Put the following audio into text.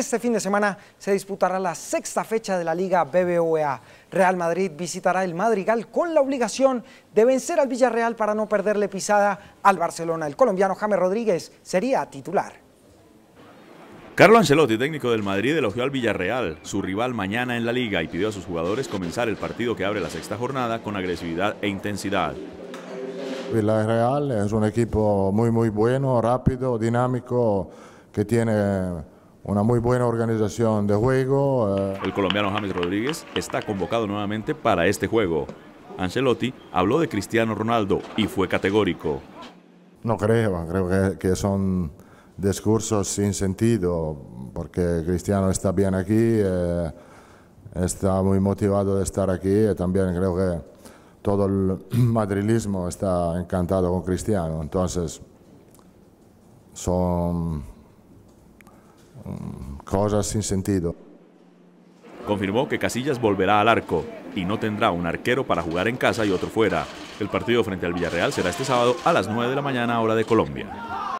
Este fin de semana se disputará la sexta fecha de la Liga BBVA. Real Madrid visitará el Madrigal con la obligación de vencer al Villarreal para no perderle pisada al Barcelona. El colombiano James Rodríguez sería titular. Carlo Ancelotti, técnico del Madrid, elogió al Villarreal, su rival mañana en la liga, y pidió a sus jugadores comenzar el partido que abre la sexta jornada con agresividad e intensidad. Villarreal es un equipo muy muy bueno, rápido, dinámico, que tiene una muy buena organización de juego. Eh. El colombiano James Rodríguez está convocado nuevamente para este juego. Ancelotti habló de Cristiano Ronaldo y fue categórico. No creo, creo que, son discursos sin sentido, porque Cristiano está bien aquí, eh, está muy motivado de estar aquí, también creo que todo el madrilismo está encantado con Cristiano, entonces son cosas sin sentido. Confirmó que Casillas volverá al arco y no tendrá un arquero para jugar en casa y otro fuera. El partido frente al Villarreal será este sábado a las 9 de la mañana hora de Colombia.